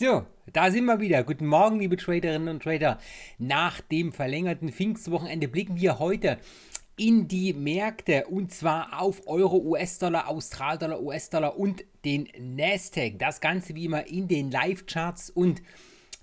So, da sind wir wieder. Guten Morgen, liebe Traderinnen und Trader. Nach dem verlängerten Pfingstwochenende blicken wir heute in die Märkte und zwar auf Euro, US-Dollar, Austral-Dollar, US-Dollar und den Nasdaq. Das Ganze wie immer in den Live-Charts und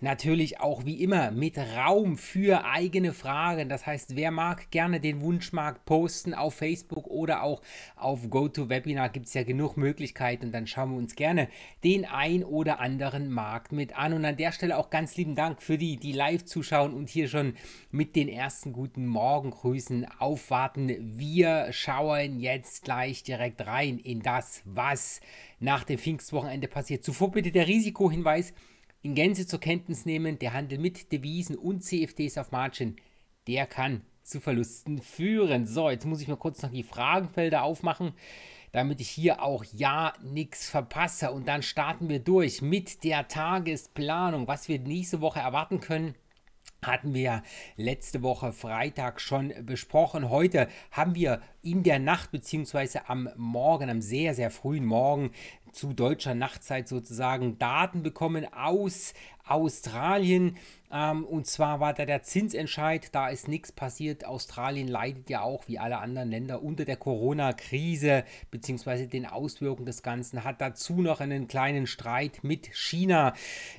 Natürlich auch wie immer mit Raum für eigene Fragen. Das heißt, wer mag, gerne den Wunschmarkt posten auf Facebook oder auch auf GoToWebinar. Gibt es ja genug Möglichkeiten. Und dann schauen wir uns gerne den ein oder anderen Markt mit an. Und an der Stelle auch ganz lieben Dank für die, die live zuschauen und hier schon mit den ersten guten Morgengrüßen aufwarten. Wir schauen jetzt gleich direkt rein in das, was nach dem Pfingstwochenende passiert. Zuvor bitte der Risikohinweis in Gänze zur Kenntnis nehmen, der Handel mit Devisen und CFDs auf Margin, der kann zu Verlusten führen. So, jetzt muss ich mal kurz noch die Fragenfelder aufmachen, damit ich hier auch ja nichts verpasse. Und dann starten wir durch mit der Tagesplanung, was wir nächste Woche erwarten können hatten wir ja letzte Woche Freitag schon besprochen. Heute haben wir in der Nacht beziehungsweise am Morgen, am sehr, sehr frühen Morgen zu deutscher Nachtzeit sozusagen Daten bekommen aus Australien. Ähm, und zwar war da der Zinsentscheid, da ist nichts passiert. Australien leidet ja auch wie alle anderen Länder unter der Corona-Krise bzw. den Auswirkungen des Ganzen. Hat dazu noch einen kleinen Streit mit China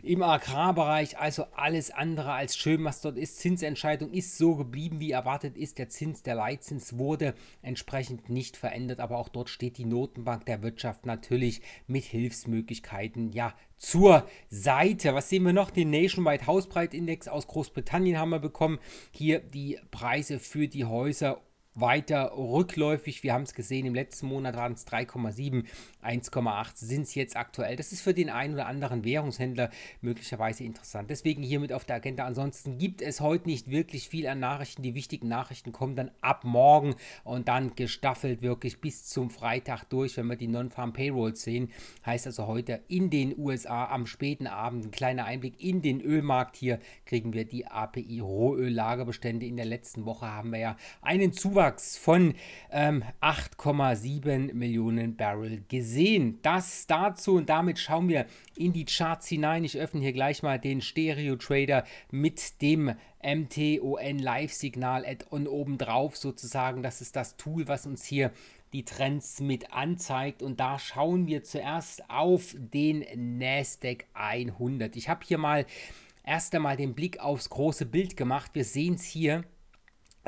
im Agrarbereich. Also alles andere als schön, was dort ist. Zinsentscheidung ist so geblieben, wie erwartet ist. Der Zins, der Leitzins wurde entsprechend nicht verändert. Aber auch dort steht die Notenbank der Wirtschaft natürlich mit Hilfsmöglichkeiten ja zur Seite. Was sehen wir noch? Den Nationwide Hausbreitindex aus Großbritannien haben wir bekommen. Hier die Preise für die Häuser weiter rückläufig. Wir haben es gesehen, im letzten Monat waren es 3,7, 1,8 sind es jetzt aktuell. Das ist für den einen oder anderen Währungshändler möglicherweise interessant. Deswegen hiermit auf der Agenda. Ansonsten gibt es heute nicht wirklich viel an Nachrichten. Die wichtigen Nachrichten kommen dann ab morgen und dann gestaffelt wirklich bis zum Freitag durch, wenn wir die Non-Farm Payrolls sehen. Heißt also heute in den USA am späten Abend ein kleiner Einblick in den Ölmarkt. Hier kriegen wir die API Rohöllagerbestände. In der letzten Woche haben wir ja einen Zuwachs Zuwachs von ähm, 8,7 Millionen Barrel gesehen. Das dazu und damit schauen wir in die Charts hinein. Ich öffne hier gleich mal den Stereo Trader mit dem MTON Live-Signal Add-on obendrauf sozusagen. Das ist das Tool, was uns hier die Trends mit anzeigt. Und da schauen wir zuerst auf den NASDAQ 100. Ich habe hier mal erst einmal den Blick aufs große Bild gemacht. Wir sehen es hier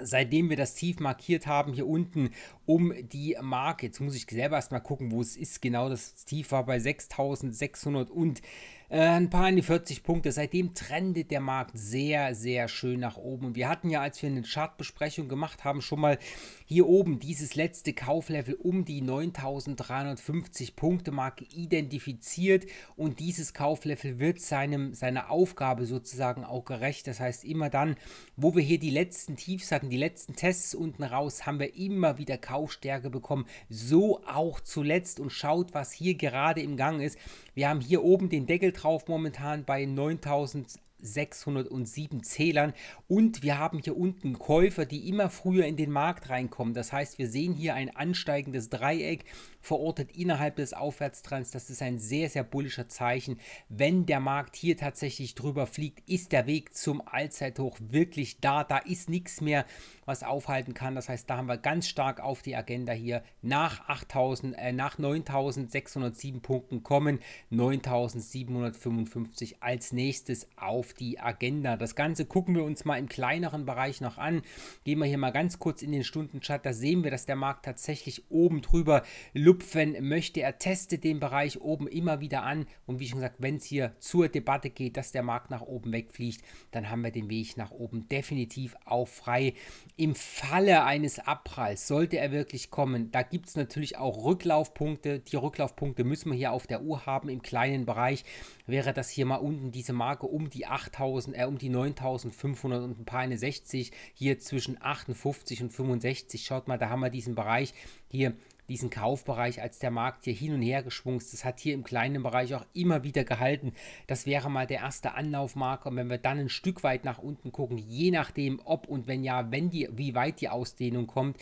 seitdem wir das Tief markiert haben, hier unten um die Marke. Jetzt muss ich selber erstmal gucken, wo es ist. Genau das Tief war bei 6600 und äh, ein paar in die 40 Punkte. Seitdem trendet der Markt sehr, sehr schön nach oben. Und wir hatten ja, als wir eine Chartbesprechung gemacht haben, schon mal hier oben dieses letzte Kauflevel um die 9350 Punkte Marke identifiziert. Und dieses Kauflevel wird seinem, seiner Aufgabe sozusagen auch gerecht. Das heißt, immer dann, wo wir hier die letzten Tiefs hatten, die letzten Tests unten raus, haben wir immer wieder Kaufstärke bekommen. So auch zuletzt. Und schaut, was hier gerade im Gang ist. Wir haben hier oben den Deckel drauf momentan bei 9000 607 Zählern und wir haben hier unten Käufer, die immer früher in den Markt reinkommen. Das heißt, wir sehen hier ein ansteigendes Dreieck verortet innerhalb des Aufwärtstrends. Das ist ein sehr, sehr bullischer Zeichen. Wenn der Markt hier tatsächlich drüber fliegt, ist der Weg zum Allzeithoch wirklich da. Da ist nichts mehr, was aufhalten kann. Das heißt, da haben wir ganz stark auf die Agenda hier nach 8000, äh, nach 9607 Punkten kommen 9755 als nächstes auf auf die Agenda. Das Ganze gucken wir uns mal im kleineren Bereich noch an. Gehen wir hier mal ganz kurz in den Stundenchart. Da sehen wir, dass der Markt tatsächlich oben drüber lupfen möchte. Er testet den Bereich oben immer wieder an. Und wie schon gesagt, wenn es hier zur Debatte geht, dass der Markt nach oben wegfliegt, dann haben wir den Weg nach oben definitiv auch frei. Im Falle eines Abpralls sollte er wirklich kommen. Da gibt es natürlich auch Rücklaufpunkte. Die Rücklaufpunkte müssen wir hier auf der Uhr haben im kleinen Bereich wäre das hier mal unten diese Marke um die 8000, äh, um die 9500 und ein paar eine 60, hier zwischen 58 und 65. Schaut mal, da haben wir diesen Bereich hier diesen Kaufbereich, als der Markt hier hin und her geschwungen ist. Das hat hier im kleinen Bereich auch immer wieder gehalten. Das wäre mal der erste Anlaufmarker. Und wenn wir dann ein Stück weit nach unten gucken, je nachdem, ob und wenn ja, wenn die, wie weit die Ausdehnung kommt,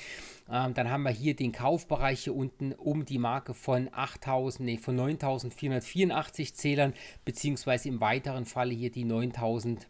ähm, dann haben wir hier den Kaufbereich hier unten um die Marke von 8.000, nee, von 9.484 Zählern, beziehungsweise im weiteren Falle hier die 9.000.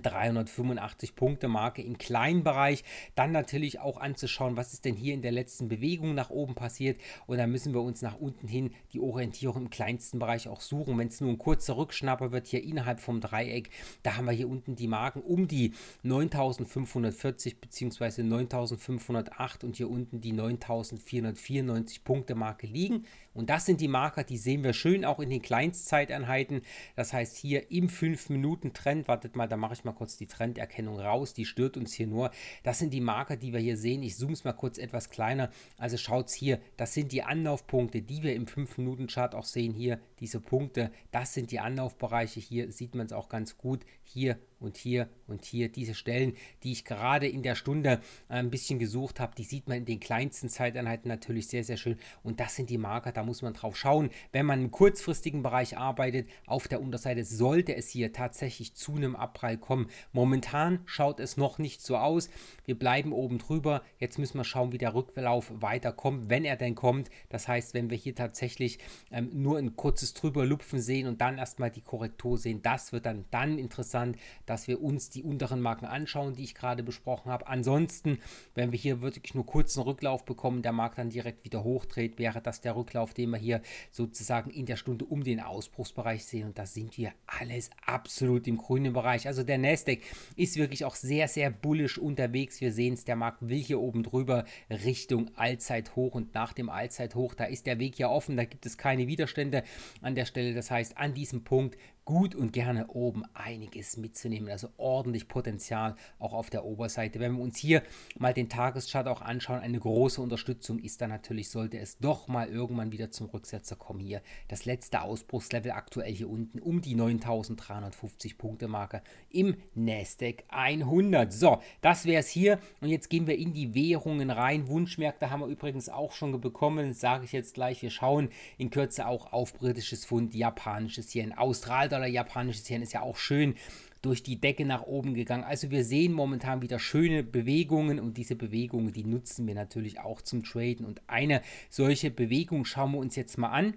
385-Punkte-Marke im kleinen Bereich. Dann natürlich auch anzuschauen, was ist denn hier in der letzten Bewegung nach oben passiert. Und dann müssen wir uns nach unten hin die Orientierung im kleinsten Bereich auch suchen. Wenn es nur ein kurzer Rückschnapper wird, hier innerhalb vom Dreieck, da haben wir hier unten die Marken um die 9540 bzw. 9508 und hier unten die 9494-Punkte-Marke liegen. Und das sind die Marker, die sehen wir schön auch in den Kleinstzeiteinheiten. Das heißt, hier im 5-Minuten-Trend, wartet mal, da mache ich mal kurz die Trenderkennung raus, die stört uns hier nur. Das sind die Marker, die wir hier sehen. Ich zoome es mal kurz etwas kleiner. Also schaut hier, das sind die Anlaufpunkte, die wir im 5-Minuten-Chart auch sehen. Hier diese Punkte, das sind die Anlaufbereiche. Hier sieht man es auch ganz gut. Hier und hier und hier. Diese Stellen, die ich gerade in der Stunde äh, ein bisschen gesucht habe, die sieht man in den kleinsten Zeiteinheiten natürlich sehr, sehr schön. Und das sind die Marker, da muss man drauf schauen. Wenn man im kurzfristigen Bereich arbeitet, auf der Unterseite sollte es hier tatsächlich zu einem Abprall kommen. Momentan schaut es noch nicht so aus. Wir bleiben oben drüber. Jetzt müssen wir schauen, wie der Rücklauf weiterkommt, wenn er denn kommt. Das heißt, wenn wir hier tatsächlich ähm, nur ein kurzes Drüberlupfen sehen und dann erstmal die Korrektur sehen, das wird dann, dann interessant dass wir uns die unteren Marken anschauen, die ich gerade besprochen habe. Ansonsten, wenn wir hier wirklich nur kurzen Rücklauf bekommen, der Markt dann direkt wieder hochdreht, wäre das der Rücklauf, den wir hier sozusagen in der Stunde um den Ausbruchsbereich sehen. Und da sind wir alles absolut im grünen Bereich. Also der Nasdaq ist wirklich auch sehr, sehr bullisch unterwegs. Wir sehen es, der Markt will hier oben drüber Richtung Allzeithoch und nach dem Allzeithoch, da ist der Weg ja offen, da gibt es keine Widerstände an der Stelle. Das heißt, an diesem Punkt gut und gerne oben einiges mitzunehmen. Also ordentlich Potenzial auch auf der Oberseite. Wenn wir uns hier mal den Tageschart auch anschauen, eine große Unterstützung ist da natürlich, sollte es doch mal irgendwann wieder zum Rücksetzer kommen hier. Das letzte Ausbruchslevel aktuell hier unten um die 9350 Punkte Marke im Nasdaq 100. So, das wäre es hier und jetzt gehen wir in die Währungen rein. Wunschmärkte haben wir übrigens auch schon bekommen, sage ich jetzt gleich. Wir schauen in Kürze auch auf britisches Pfund, japanisches hier in Australien Tiger japanisches Hirn ist ja auch schön durch die Decke nach oben gegangen. Also wir sehen momentan wieder schöne Bewegungen und diese Bewegungen, die nutzen wir natürlich auch zum Traden. Und eine solche Bewegung schauen wir uns jetzt mal an.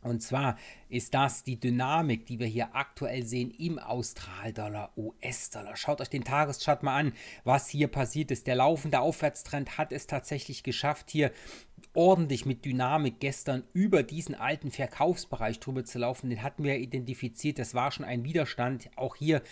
Und zwar ist das die Dynamik, die wir hier aktuell sehen im Austral-Dollar, US-Dollar. Schaut euch den Tageschart mal an, was hier passiert ist. Der laufende Aufwärtstrend hat es tatsächlich geschafft, hier ordentlich mit Dynamik gestern über diesen alten Verkaufsbereich drüber zu laufen. Den hatten wir identifiziert. Das war schon ein Widerstand. Auch hier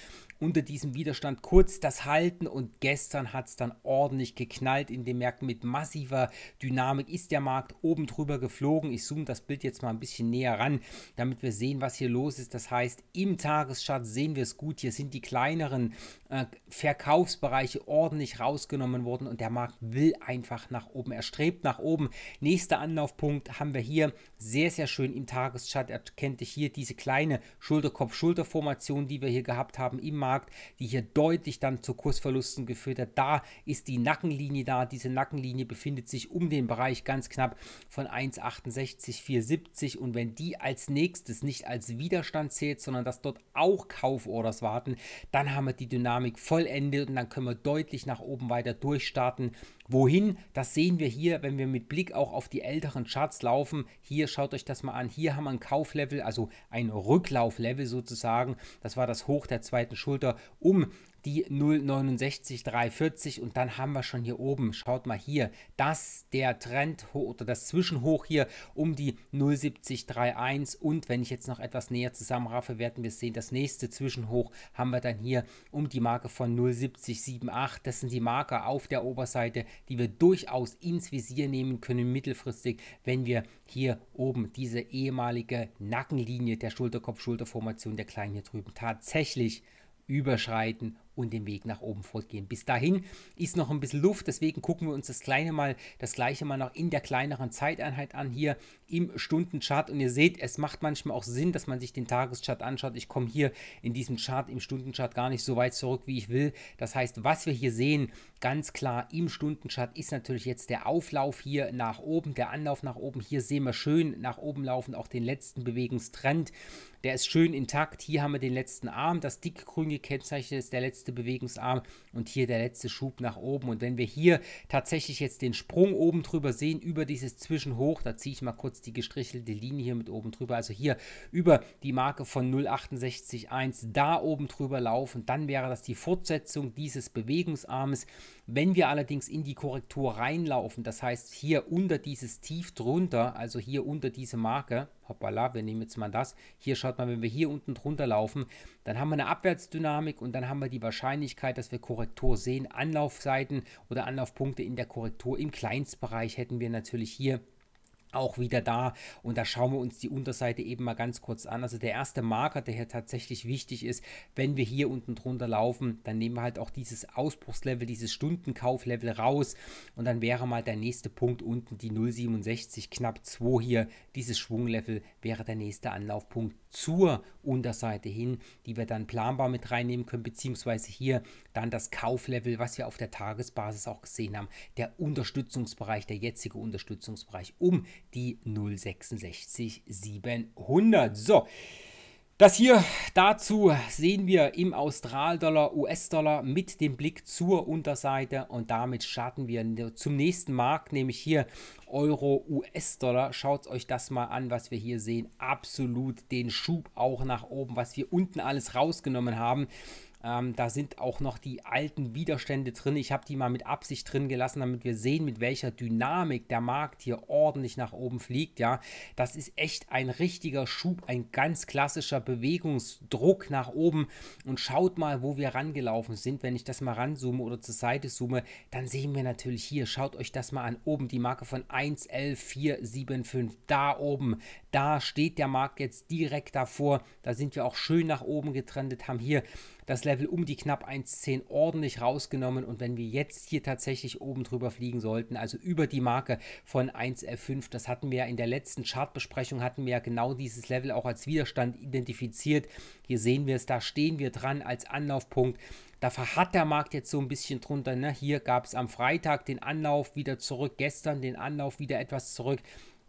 unter diesem Widerstand kurz das Halten und gestern hat es dann ordentlich geknallt in den Märkten mit massiver Dynamik. Ist der Markt oben drüber geflogen? Ich zoome das Bild jetzt mal ein bisschen näher ran, damit wir sehen, was hier los ist. Das heißt, im Tagesschatz sehen wir es gut. Hier sind die kleineren äh, Verkaufsbereiche ordentlich rausgenommen worden und der Markt will einfach nach oben. Er strebt nach oben. Nächster Anlaufpunkt haben wir hier sehr, sehr schön im Tageschart. Erkennt ihr hier diese kleine Schulterkopf-Schulterformation, die wir hier gehabt haben im Markt, die hier deutlich dann zu Kursverlusten geführt hat. Da ist die Nackenlinie da. Diese Nackenlinie befindet sich um den Bereich ganz knapp von 1,68, 4,70. Und wenn die als nächstes nicht als Widerstand zählt, sondern dass dort auch Kauforders warten, dann haben wir die Dynamik vollendet und dann können wir deutlich nach oben weiter durchstarten Wohin, das sehen wir hier, wenn wir mit Blick auch auf die älteren Charts laufen. Hier schaut euch das mal an. Hier haben wir ein Kauflevel, also ein Rücklauflevel sozusagen. Das war das Hoch der zweiten Schulter um die 0,69,340 und dann haben wir schon hier oben, schaut mal hier, dass der Trend oder das Zwischenhoch hier um die 0,70,31 und wenn ich jetzt noch etwas näher zusammenraffe, werden wir sehen, das nächste Zwischenhoch haben wir dann hier um die Marke von 0,70,78. Das sind die Marker auf der Oberseite, die wir durchaus ins Visier nehmen können mittelfristig, wenn wir hier oben diese ehemalige Nackenlinie der Schulterkopf-Schulterformation der Kleinen hier drüben tatsächlich überschreiten und den Weg nach oben fortgehen. Bis dahin ist noch ein bisschen Luft, deswegen gucken wir uns das kleine mal, das gleiche mal noch in der kleineren Zeiteinheit an, hier im Stundenchart. Und ihr seht, es macht manchmal auch Sinn, dass man sich den Tageschart anschaut. Ich komme hier in diesem Chart, im Stundenchart gar nicht so weit zurück, wie ich will. Das heißt, was wir hier sehen, ganz klar im Stundenchart ist natürlich jetzt der Auflauf hier nach oben, der Anlauf nach oben. Hier sehen wir schön nach oben laufen, auch den letzten Bewegungstrend. Der ist schön intakt. Hier haben wir den letzten Arm, das dickgrün gekennzeichnet ist, der letzte letzte Bewegungsarm und hier der letzte Schub nach oben. Und wenn wir hier tatsächlich jetzt den Sprung oben drüber sehen, über dieses Zwischenhoch, da ziehe ich mal kurz die gestrichelte Linie hier mit oben drüber, also hier über die Marke von 0,681 da oben drüber laufen, dann wäre das die Fortsetzung dieses Bewegungsarmes wenn wir allerdings in die Korrektur reinlaufen, das heißt hier unter dieses Tief drunter, also hier unter diese Marke, hoppala, wir nehmen jetzt mal das, hier schaut mal, wenn wir hier unten drunter laufen, dann haben wir eine Abwärtsdynamik und dann haben wir die Wahrscheinlichkeit, dass wir Korrektur sehen, Anlaufseiten oder Anlaufpunkte in der Korrektur im Kleinstbereich hätten wir natürlich hier auch wieder da. Und da schauen wir uns die Unterseite eben mal ganz kurz an. Also der erste Marker, der hier tatsächlich wichtig ist, wenn wir hier unten drunter laufen, dann nehmen wir halt auch dieses Ausbruchslevel, dieses Stundenkauflevel raus. Und dann wäre mal der nächste Punkt unten die 0,67, knapp 2 hier. Dieses Schwunglevel wäre der nächste Anlaufpunkt zur Unterseite hin, die wir dann planbar mit reinnehmen können, beziehungsweise hier dann das Kauflevel, was wir auf der Tagesbasis auch gesehen haben. Der Unterstützungsbereich, der jetzige Unterstützungsbereich um die 0,66700. So. Das hier dazu sehen wir im Australdollar, US-Dollar mit dem Blick zur Unterseite und damit starten wir zum nächsten Markt, nämlich hier Euro, US-Dollar. Schaut euch das mal an, was wir hier sehen. Absolut den Schub auch nach oben, was wir unten alles rausgenommen haben ähm, da sind auch noch die alten Widerstände drin. Ich habe die mal mit Absicht drin gelassen, damit wir sehen, mit welcher Dynamik der Markt hier ordentlich nach oben fliegt. Ja, das ist echt ein richtiger Schub, ein ganz klassischer Bewegungsdruck nach oben. Und schaut mal, wo wir rangelaufen sind. Wenn ich das mal ranzoome oder zur Seite zoome, dann sehen wir natürlich hier, schaut euch das mal an, oben die Marke von 1 da oben da steht der Markt jetzt direkt davor. Da sind wir auch schön nach oben getrendet, haben hier das Level um die knapp 1,10 ordentlich rausgenommen. Und wenn wir jetzt hier tatsächlich oben drüber fliegen sollten, also über die Marke von 1f das hatten wir ja in der letzten Chartbesprechung, hatten wir ja genau dieses Level auch als Widerstand identifiziert. Hier sehen wir es, da stehen wir dran als Anlaufpunkt. Da verharrt der Markt jetzt so ein bisschen drunter. Ne? Hier gab es am Freitag den Anlauf wieder zurück, gestern den Anlauf wieder etwas zurück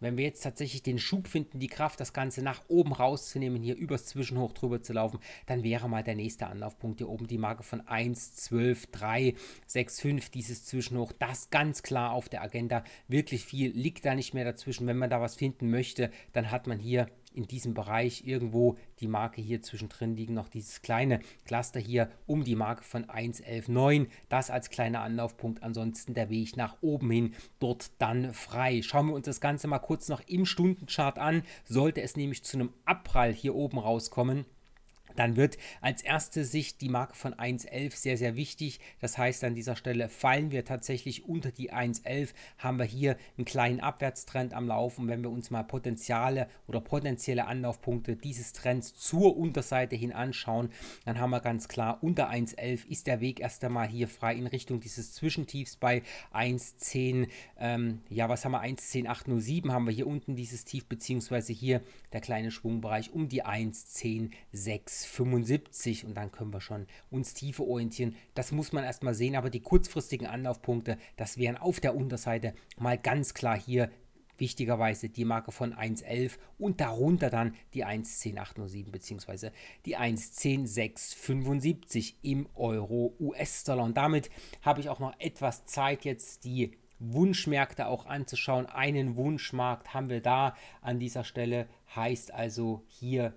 wenn wir jetzt tatsächlich den Schub finden, die Kraft, das Ganze nach oben rauszunehmen, hier übers Zwischenhoch drüber zu laufen, dann wäre mal der nächste Anlaufpunkt hier oben die Marke von 1, 12, 3, 6, 5, dieses Zwischenhoch, das ganz klar auf der Agenda. Wirklich viel liegt da nicht mehr dazwischen. Wenn man da was finden möchte, dann hat man hier in diesem Bereich irgendwo die Marke hier zwischendrin liegen, noch dieses kleine Cluster hier um die Marke von 1.11.9. Das als kleiner Anlaufpunkt. Ansonsten der Weg nach oben hin dort dann frei. Schauen wir uns das Ganze mal kurz noch im Stundenchart an. Sollte es nämlich zu einem Abprall hier oben rauskommen, dann wird als erste Sicht die Marke von 1.11 sehr, sehr wichtig. Das heißt, an dieser Stelle fallen wir tatsächlich unter die 1.11, haben wir hier einen kleinen Abwärtstrend am Laufen. wenn wir uns mal Potenziale oder potenzielle Anlaufpunkte dieses Trends zur Unterseite hin anschauen, dann haben wir ganz klar, unter 1.11 ist der Weg erst einmal hier frei in Richtung dieses Zwischentiefs bei 1.10, ähm, ja, was haben wir, 1.10.807 haben wir hier unten dieses Tief, beziehungsweise hier der kleine Schwungbereich um die 1.10.6. 1,75 und dann können wir schon uns tiefer orientieren. Das muss man erstmal sehen, aber die kurzfristigen Anlaufpunkte, das wären auf der Unterseite mal ganz klar hier wichtigerweise die Marke von 1,11 und darunter dann die 1,10807 bzw. die 1,10675 im Euro US-Dollar. Und damit habe ich auch noch etwas Zeit jetzt die Wunschmärkte auch anzuschauen. Einen Wunschmarkt haben wir da an dieser Stelle, heißt also hier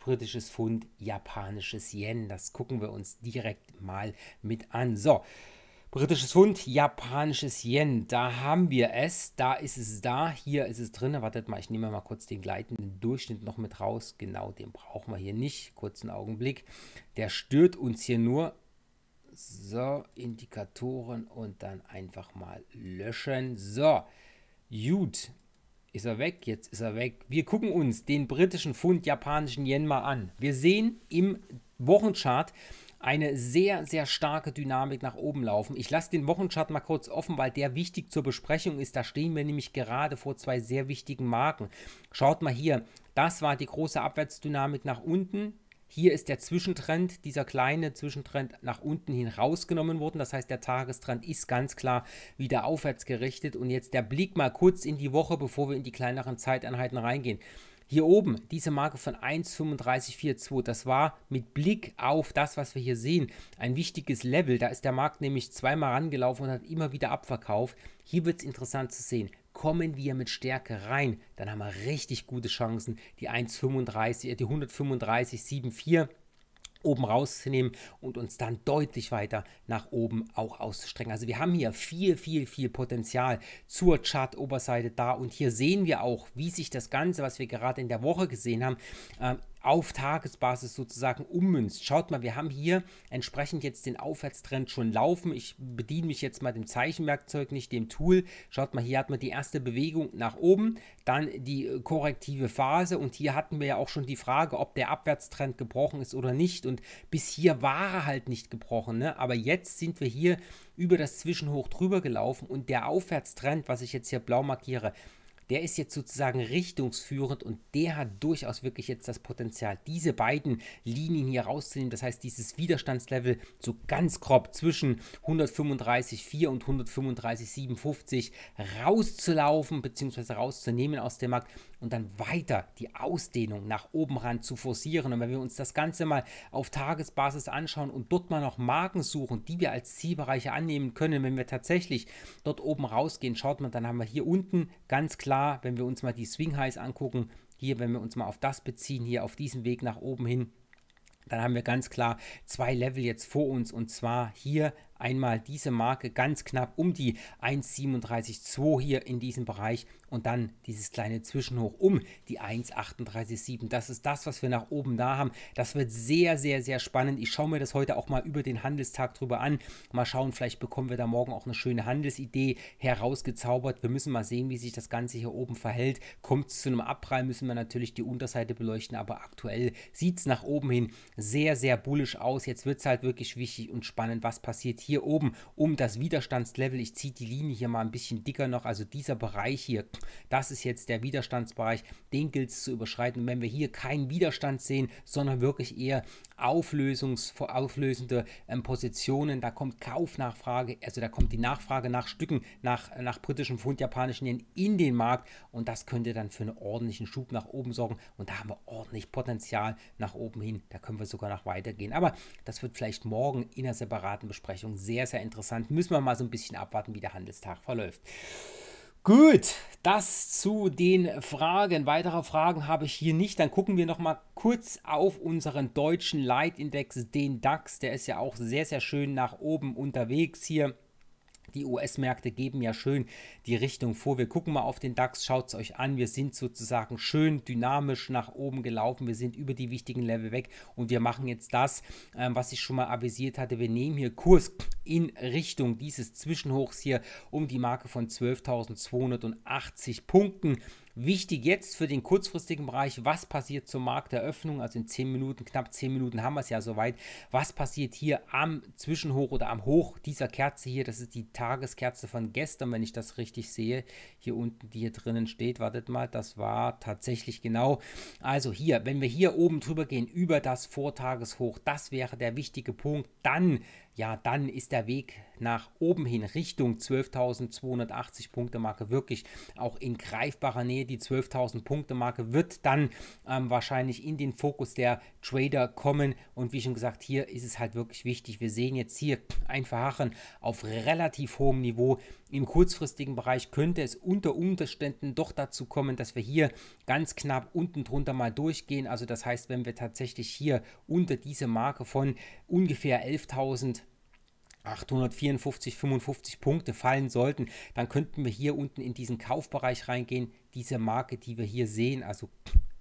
britisches Pfund, japanisches Yen. Das gucken wir uns direkt mal mit an. So, britisches Pfund, japanisches Yen, da haben wir es, da ist es da, hier ist es drin. Wartet mal, ich nehme mal kurz den gleitenden Durchschnitt noch mit raus. Genau, den brauchen wir hier nicht. Kurzen Augenblick. Der stört uns hier nur. So, Indikatoren und dann einfach mal löschen. So, gut, ist er weg, jetzt ist er weg. Wir gucken uns den britischen Pfund japanischen Yen mal an. Wir sehen im Wochenchart eine sehr, sehr starke Dynamik nach oben laufen. Ich lasse den Wochenchart mal kurz offen, weil der wichtig zur Besprechung ist. Da stehen wir nämlich gerade vor zwei sehr wichtigen Marken. Schaut mal hier, das war die große Abwärtsdynamik nach unten. Hier ist der Zwischentrend, dieser kleine Zwischentrend nach unten hin rausgenommen worden. Das heißt, der Tagestrend ist ganz klar wieder aufwärts gerichtet. Und jetzt der Blick mal kurz in die Woche, bevor wir in die kleineren Zeiteinheiten reingehen. Hier oben, diese Marke von 1,3542, das war mit Blick auf das, was wir hier sehen, ein wichtiges Level. Da ist der Markt nämlich zweimal rangelaufen und hat immer wieder abverkauft. Hier wird es interessant zu sehen kommen wir mit Stärke rein, dann haben wir richtig gute Chancen, die 1,35, äh, die 135,74 oben rauszunehmen und uns dann deutlich weiter nach oben auch auszustrecken. Also wir haben hier viel, viel, viel Potenzial zur Chart-Oberseite da und hier sehen wir auch, wie sich das Ganze, was wir gerade in der Woche gesehen haben, äh, auf Tagesbasis sozusagen ummünzt. Schaut mal, wir haben hier entsprechend jetzt den Aufwärtstrend schon laufen. Ich bediene mich jetzt mal dem Zeichenwerkzeug, nicht dem Tool. Schaut mal, hier hat man die erste Bewegung nach oben, dann die äh, korrektive Phase und hier hatten wir ja auch schon die Frage, ob der Abwärtstrend gebrochen ist oder nicht und bis hier war er halt nicht gebrochen, ne? aber jetzt sind wir hier über das Zwischenhoch drüber gelaufen und der Aufwärtstrend, was ich jetzt hier blau markiere, der ist jetzt sozusagen richtungsführend und der hat durchaus wirklich jetzt das Potenzial, diese beiden Linien hier rauszunehmen. Das heißt, dieses Widerstandslevel so ganz grob zwischen 135,4 und 135,57 rauszulaufen bzw. rauszunehmen aus dem Markt und dann weiter die Ausdehnung nach oben ran zu forcieren. Und wenn wir uns das Ganze mal auf Tagesbasis anschauen und dort mal noch Marken suchen, die wir als Zielbereiche annehmen können, wenn wir tatsächlich dort oben rausgehen, schaut man, dann haben wir hier unten ganz klar da, wenn wir uns mal die Swing Highs angucken, hier, wenn wir uns mal auf das beziehen, hier auf diesen Weg nach oben hin, dann haben wir ganz klar zwei Level jetzt vor uns und zwar hier einmal diese Marke ganz knapp um die 1,37,2 hier in diesem Bereich und dann dieses kleine Zwischenhoch um die 1,387. Das ist das, was wir nach oben da haben. Das wird sehr, sehr, sehr spannend. Ich schaue mir das heute auch mal über den Handelstag drüber an. Mal schauen, vielleicht bekommen wir da morgen auch eine schöne Handelsidee herausgezaubert. Wir müssen mal sehen, wie sich das Ganze hier oben verhält. Kommt es zu einem Abprall, müssen wir natürlich die Unterseite beleuchten, aber aktuell sieht es nach oben hin sehr, sehr bullisch aus. Jetzt wird es halt wirklich wichtig und spannend, was passiert hier oben um das Widerstandslevel. Ich ziehe die Linie hier mal ein bisschen dicker noch, also dieser Bereich hier das ist jetzt der Widerstandsbereich, den gilt es zu überschreiten. Und wenn wir hier keinen Widerstand sehen, sondern wirklich eher Auflösungs auflösende ähm, Positionen, da kommt Kaufnachfrage, also da kommt die Nachfrage nach Stücken, nach, nach britischem Pfund, japanischen Yen in den Markt und das könnte dann für einen ordentlichen Schub nach oben sorgen und da haben wir ordentlich Potenzial nach oben hin, da können wir sogar noch weitergehen. Aber das wird vielleicht morgen in einer separaten Besprechung sehr, sehr interessant. Müssen wir mal so ein bisschen abwarten, wie der Handelstag verläuft. Gut, das zu den Fragen. Weitere Fragen habe ich hier nicht. Dann gucken wir noch mal kurz auf unseren deutschen Leitindex, den DAX. Der ist ja auch sehr, sehr schön nach oben unterwegs hier. Die US-Märkte geben ja schön die Richtung vor. Wir gucken mal auf den DAX, schaut es euch an. Wir sind sozusagen schön dynamisch nach oben gelaufen. Wir sind über die wichtigen Level weg und wir machen jetzt das, ähm, was ich schon mal avisiert hatte. Wir nehmen hier Kurs in Richtung dieses Zwischenhochs hier um die Marke von 12.280 Punkten. Wichtig jetzt für den kurzfristigen Bereich, was passiert zur Markteröffnung, also in 10 Minuten, knapp 10 Minuten haben wir es ja soweit. Was passiert hier am Zwischenhoch oder am Hoch dieser Kerze hier? Das ist die Tageskerze von gestern, wenn ich das richtig sehe. Hier unten, die hier drinnen steht, wartet mal, das war tatsächlich genau. Also hier, wenn wir hier oben drüber gehen, über das Vortageshoch, das wäre der wichtige Punkt, dann ja, dann ist der Weg nach oben hin Richtung 12.280 Punkte Marke wirklich auch in greifbarer Nähe. Die 12.000 Punkte Marke wird dann ähm, wahrscheinlich in den Fokus der Trader kommen. Und wie schon gesagt, hier ist es halt wirklich wichtig. Wir sehen jetzt hier ein Verharren auf relativ hohem Niveau. Im kurzfristigen Bereich könnte es unter Umständen doch dazu kommen, dass wir hier ganz knapp unten drunter mal durchgehen. Also das heißt, wenn wir tatsächlich hier unter diese Marke von ungefähr 11.000 Punkte 854, 55 Punkte fallen sollten, dann könnten wir hier unten in diesen Kaufbereich reingehen. Diese Marke, die wir hier sehen, also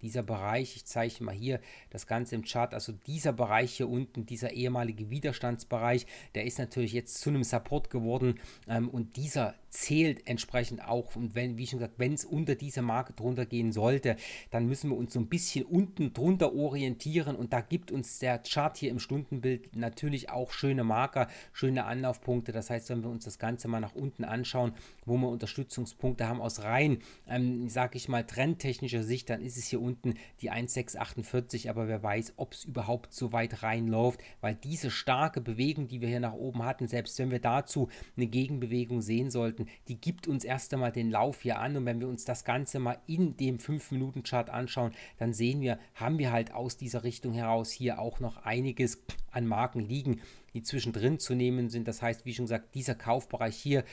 dieser Bereich, ich zeige mal hier das Ganze im Chart, also dieser Bereich hier unten, dieser ehemalige Widerstandsbereich, der ist natürlich jetzt zu einem Support geworden ähm, und dieser zählt entsprechend auch. Und wenn, wie schon gesagt, wenn es unter diese Marke drunter gehen sollte, dann müssen wir uns so ein bisschen unten drunter orientieren und da gibt uns der Chart hier im Stundenbild natürlich auch schöne Marker, schöne Anlaufpunkte. Das heißt, wenn wir uns das Ganze mal nach unten anschauen, wo wir Unterstützungspunkte haben aus rein, ähm, sage ich mal, trendtechnischer Sicht, dann ist es hier unten die 1,648, aber wer weiß, ob es überhaupt so weit reinläuft, weil diese starke Bewegung, die wir hier nach oben hatten, selbst wenn wir dazu eine Gegenbewegung sehen sollten, die gibt uns erst einmal den Lauf hier an und wenn wir uns das Ganze mal in dem 5-Minuten-Chart anschauen, dann sehen wir, haben wir halt aus dieser Richtung heraus hier auch noch einiges an Marken liegen, die zwischendrin zu nehmen sind. Das heißt, wie schon gesagt, dieser Kaufbereich hier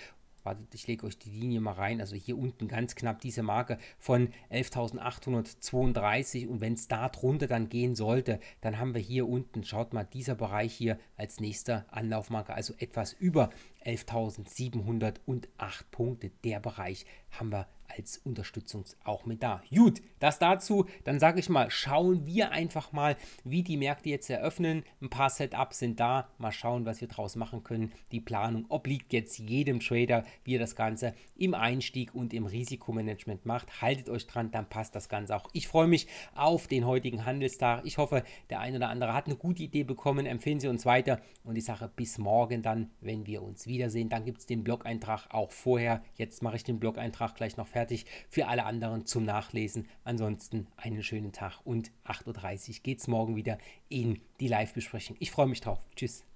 Wartet, ich lege euch die Linie mal rein. Also hier unten ganz knapp diese Marke von 11.832. Und wenn es da drunter dann gehen sollte, dann haben wir hier unten, schaut mal, dieser Bereich hier als nächster Anlaufmarke, also etwas über 11.708 Punkte. Der Bereich haben wir als Unterstützung auch mit da. Gut, das dazu. Dann sage ich mal, schauen wir einfach mal, wie die Märkte jetzt eröffnen. Ein paar Setups sind da. Mal schauen, was wir draus machen können. Die Planung obliegt jetzt jedem Trader, wie er das Ganze im Einstieg und im Risikomanagement macht. Haltet euch dran, dann passt das Ganze auch. Ich freue mich auf den heutigen Handelstag. Ich hoffe, der ein oder andere hat eine gute Idee bekommen. Empfehlen Sie uns weiter und ich sage bis morgen dann, wenn wir uns wiedersehen. Dann gibt es den Blog-Eintrag auch vorher. Jetzt mache ich den Blog-Eintrag gleich noch fertig fertig für alle anderen zum Nachlesen. Ansonsten einen schönen Tag und 8.30 Uhr geht es morgen wieder in die Live-Besprechung. Ich freue mich drauf. Tschüss.